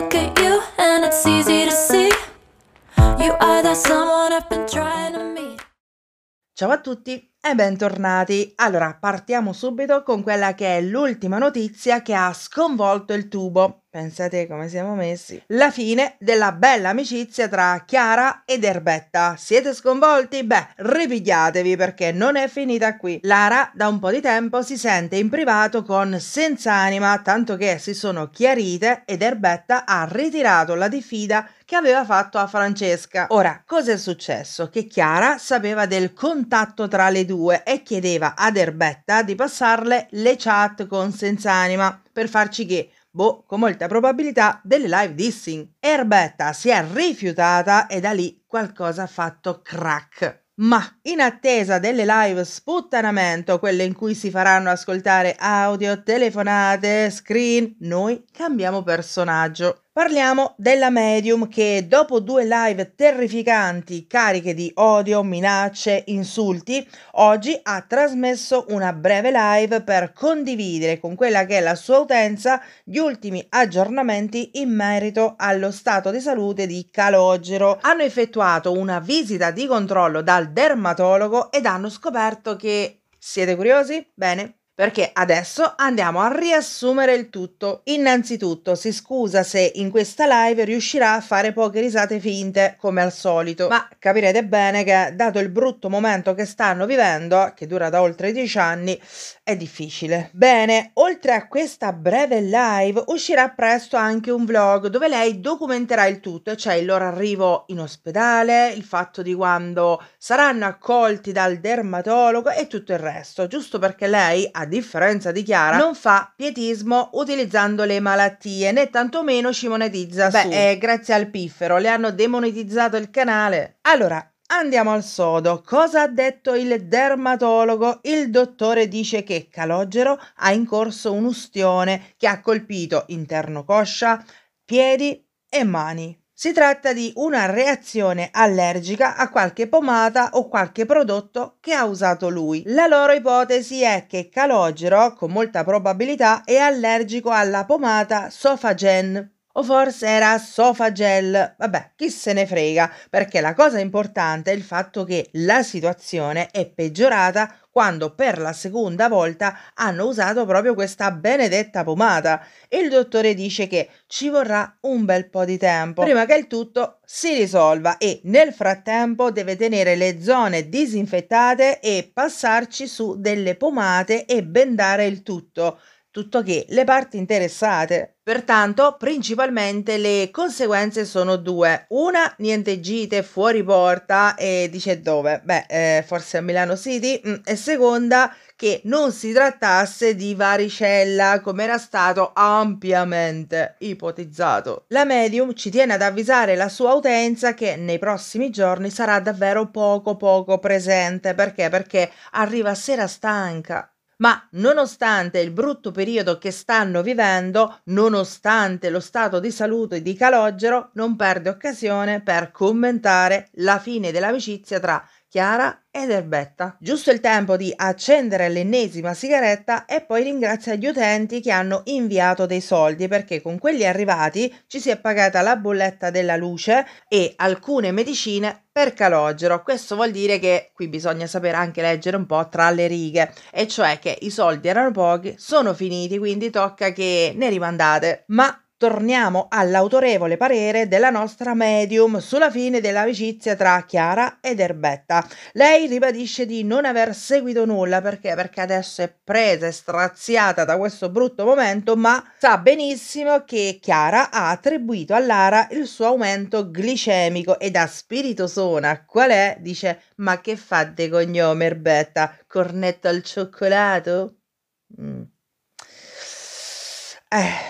look at you and it's easy to see You are that someone I've been trying to meet Ciao a tutti e bentornati. Allora, partiamo subito con quella che è l'ultima notizia che ha sconvolto il tubo. Pensate come siamo messi. La fine della bella amicizia tra Chiara ed Erbetta. Siete sconvolti? Beh, ripigliatevi perché non è finita qui. Lara da un po' di tempo si sente in privato con senza anima, tanto che si sono chiarite ed Erbetta ha ritirato la diffida che aveva fatto a Francesca. Ora, cosa è successo? Che Chiara sapeva del contatto tra le due due e chiedeva ad Erbetta di passarle le chat con Senz'anima per farci che, boh, con molta probabilità, delle live dissing. Erbetta si è rifiutata e da lì qualcosa ha fatto crack. Ma in attesa delle live sputtanamento, quelle in cui si faranno ascoltare audio, telefonate, screen, noi cambiamo personaggio. Parliamo della medium che dopo due live terrificanti, cariche di odio, minacce, insulti, oggi ha trasmesso una breve live per condividere con quella che è la sua utenza gli ultimi aggiornamenti in merito allo stato di salute di Calogero. Hanno effettuato una visita di controllo dal dermatologo ed hanno scoperto che... Siete curiosi? Bene, perché adesso andiamo a riassumere il tutto. Innanzitutto si scusa se in questa live riuscirà a fare poche risate finte come al solito, ma capirete bene che dato il brutto momento che stanno vivendo, che dura da oltre 10 anni, è difficile. Bene, oltre a questa breve live uscirà presto anche un vlog dove lei documenterà il tutto, cioè il loro arrivo in ospedale, il fatto di quando saranno accolti dal dermatologo e tutto il resto, giusto perché lei ha differenza di Chiara, non fa pietismo utilizzando le malattie né tantomeno ci monetizza Beh, su. Beh, grazie al piffero, le hanno demonetizzato il canale. Allora, Andiamo al sodo. Cosa ha detto il dermatologo? Il dottore dice che Calogero ha in corso un ustione che ha colpito interno coscia, piedi e mani. Si tratta di una reazione allergica a qualche pomata o qualche prodotto che ha usato lui. La loro ipotesi è che Calogero, con molta probabilità, è allergico alla pomata Sofagen o forse era Sofagel. Vabbè, chi se ne frega, perché la cosa importante è il fatto che la situazione è peggiorata quando per la seconda volta hanno usato proprio questa benedetta pomata il dottore dice che ci vorrà un bel po' di tempo prima che il tutto si risolva e nel frattempo deve tenere le zone disinfettate e passarci su delle pomate e bendare il tutto tutto che le parti interessate. Pertanto, principalmente le conseguenze sono due. Una, niente gite fuori porta e dice dove? Beh, eh, forse a Milano City. Mm, e seconda, che non si trattasse di varicella, come era stato ampiamente ipotizzato. La medium ci tiene ad avvisare la sua utenza che nei prossimi giorni sarà davvero poco poco presente. Perché? Perché arriva sera stanca ma nonostante il brutto periodo che stanno vivendo, nonostante lo stato di salute di Calogero, non perde occasione per commentare la fine dell'amicizia tra Chiara ed erbetta. Giusto il tempo di accendere l'ennesima sigaretta e poi ringrazia gli utenti che hanno inviato dei soldi perché con quelli arrivati ci si è pagata la bolletta della luce e alcune medicine per calogero. Questo vuol dire che qui bisogna sapere anche leggere un po' tra le righe, e cioè che i soldi erano pochi, sono finiti, quindi tocca che ne rimandate. Ma torniamo all'autorevole parere della nostra medium sulla fine dell'amicizia tra Chiara ed Erbetta. Lei ribadisce di non aver seguito nulla perché? perché adesso è presa e straziata da questo brutto momento, ma sa benissimo che Chiara ha attribuito a Lara il suo aumento glicemico e da spirito sona qual è? Dice "Ma che fa fate cognome Erbetta? Cornetto al cioccolato?" Mm. Eh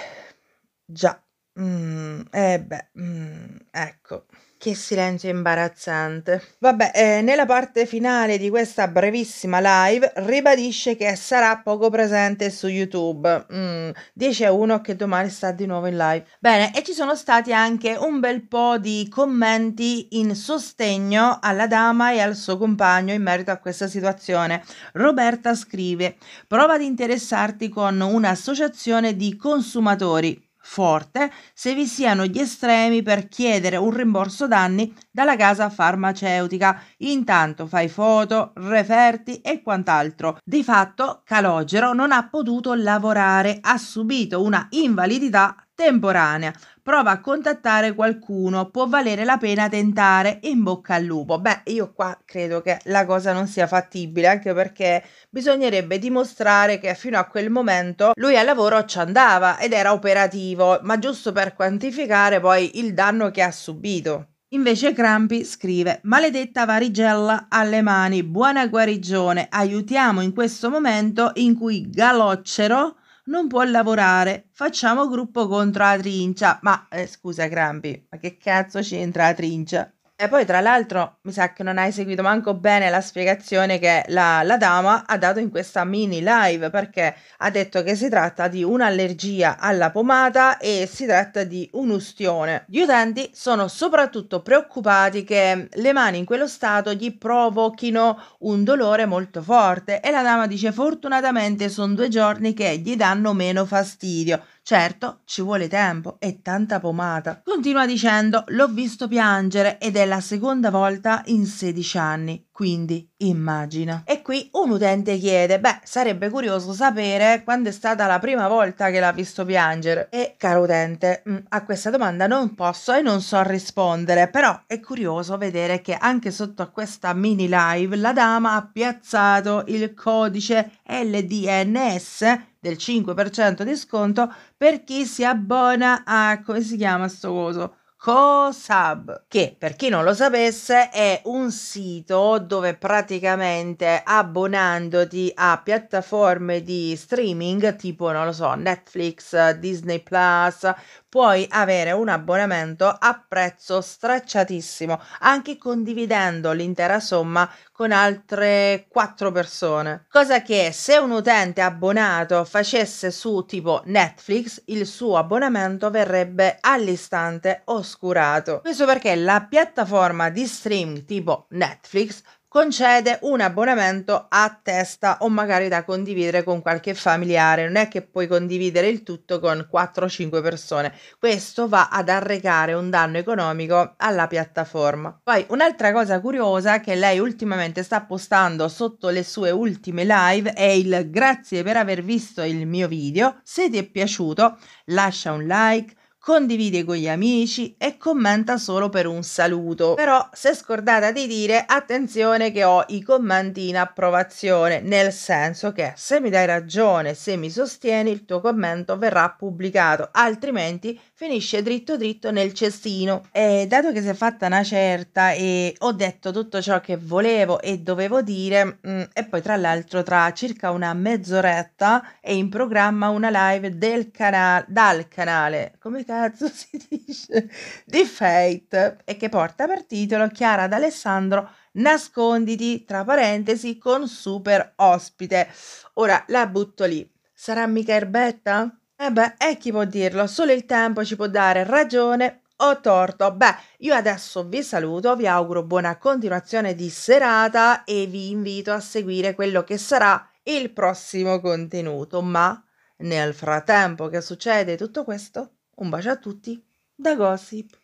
Già. Mhmm, eh beh, mhmm, ecco. Che silenzio imbarazzante. Vabbè, ehm, nella parte finale di questa brevissima live ribadisce che sarà poco presente su YouTube. Mhmm, 10 a 1 che domani sta di nuovo in live. Bene, e ci sono stati anche un bel po' di commenti in sostegno alla dama e al suo compagno in merito a questa situazione. Roberta scrive: "Prova ad interessarti con un'associazione di consumatori forte se vi siano gli estremi per chiedere un rimborso danni dalla casa farmaceutica. Intanto fai foto, referti e quant'altro. Di fatto Calogero non ha potuto lavorare, ha subito una invalidità temporanea. Prova a contattare qualcuno, può valere la pena tentare, in bocca al lupo. Beh, io qua credo che la cosa non sia fattibile, anche perché bisognerebbe dimostrare che fino a quel momento lui al lavoro ci andava ed era operativo, ma giusto per quantificare poi il danno che ha subito. Invece Crampi scrive: Maledetta varigella alle mani, buona guarigione, aiutiamo in questo momento in cui Galoccero non può lavorare, facciamo gruppo contro la trincia. Ma eh, scusa Crampi, ma che cazzo c'entra la trincia? E poi, tra l'altro, mi sa che non hai seguito manco bene la spiegazione che la, la, dama ha dato in questa mini live, perché ha detto che si tratta di un'allergia alla pomata e si tratta di un'ustione. Gli utenti sono soprattutto preoccupati che le mani in quello stato gli provochino un dolore molto forte e la dama dice fortunatamente sono due giorni che gli danno meno fastidio. Certo, ci vuole tempo e tanta pomata. Continua dicendo: L'ho visto piangere ed è la seconda volta in 16 anni. Quindi immagina. E qui un utente chiede, beh, sarebbe curioso sapere quando è stata la prima volta che l'ha visto piangere. E caro utente, mm, a questa domanda non posso e non so rispondere, però è curioso vedere che anche sotto a questa mini live la dama ha piazzato il codice LDNS del 5% di sconto per chi si abbona a come si chiama sto coso? COSAB, che per chi non lo sapesse è un sito dove praticamente abbonandoti a piattaforme di streaming tipo, non lo so, Netflix, Disney Plus, puoi avere un abbonamento a prezzo stracciatissimo, anche condividendo l'intera somma con altre 4 persone. Cosa che se un utente abbonato facesse su tipo Netflix, il suo abbonamento verrebbe all'istante oscurato. Questo perché la piattaforma di streaming tipo Netflix concede un abbonamento a testa o magari da condividere con qualche familiare, non è che puoi condividere il tutto con 4-5 persone, questo va ad arrecare un danno economico alla piattaforma. Poi un'altra cosa curiosa che lei ultimamente sta postando sotto le sue ultime live è il grazie per aver visto il mio video, se ti è piaciuto lascia un like, condivide con gli amici e commenta solo per un saluto. Però se scordata di dire attenzione che ho i commenti in approvazione, nel senso che se mi dai ragione, se mi sostieni, il tuo commento verrà pubblicato, altrimenti finisce dritto dritto nel cestino. E dato che si è fatta una certa e ho detto tutto ciò che volevo e dovevo dire, mm, e poi tra l'altro tra circa una mezz'oretta è in programma una live del canale dal canale come cazzo si dice, di Fate e che porta per titolo Chiara d'Alessandro Nasconditi, tra parentesi, con super ospite. Ora la butto lì. Sarà mica erbetta? e eh beh, e chi può dirlo? Solo il tempo ci può dare ragione o torto. Beh, io adesso vi saluto, vi auguro buona continuazione di serata e vi invito a seguire quello che sarà il prossimo contenuto. Ma nel frattempo che succede tutto questo, un bacio a tutti da Gossip.